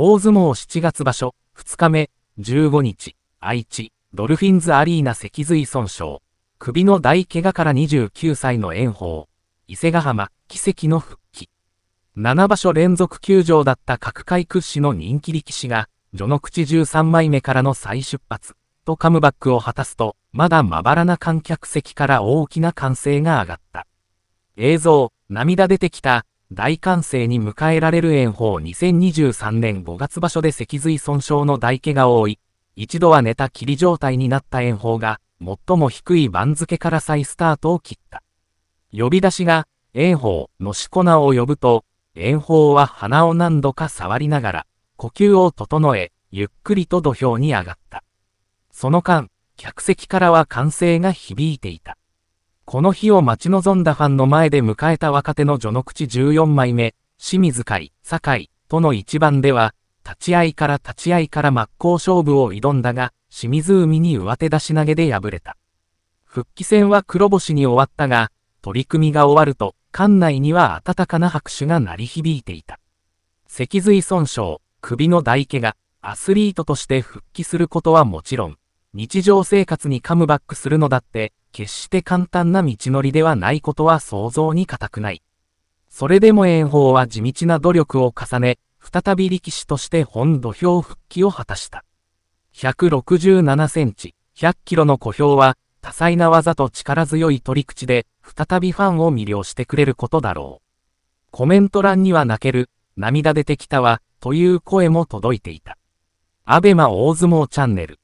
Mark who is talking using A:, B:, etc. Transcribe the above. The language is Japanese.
A: 大相撲7月場所2日目15日愛知ドルフィンズアリーナ脊髄損傷首の大怪我から29歳の炎鵬伊勢ヶ浜奇跡の復帰7場所連続休場だった各界屈指の人気力士が序の口13枚目からの再出発とカムバックを果たすとまだまばらな観客席から大きな歓声が上がった映像涙出てきた大歓声に迎えられる炎鵬2023年5月場所で脊髄損傷の大怪我を負い、一度は寝たきり状態になった炎鵬が、最も低い番付から再スタートを切った。呼び出しが、炎鵬のしこ名を呼ぶと、炎鵬は鼻を何度か触りながら、呼吸を整え、ゆっくりと土俵に上がった。その間、客席からは歓声が響いていた。この日を待ち望んだファンの前で迎えた若手の序の口14枚目、清水会、酒井、との一番では、立ち合いから立ち合いから真っ向勝負を挑んだが、清水海に上手出し投げで敗れた。復帰戦は黒星に終わったが、取り組みが終わると、館内には温かな拍手が鳴り響いていた。脊髄損傷、首の大怪我、アスリートとして復帰することはもちろん、日常生活にカムバックするのだって、決して簡単な道のりではないことは想像に難くない。それでも炎鵬は地道な努力を重ね、再び力士として本土俵復帰を果たした。167センチ、100キロの小兵は、多彩な技と力強い取り口で、再びファンを魅了してくれることだろう。コメント欄には泣ける、涙出てきたわ、という声も届いていた。アベマ大相撲チャンネル。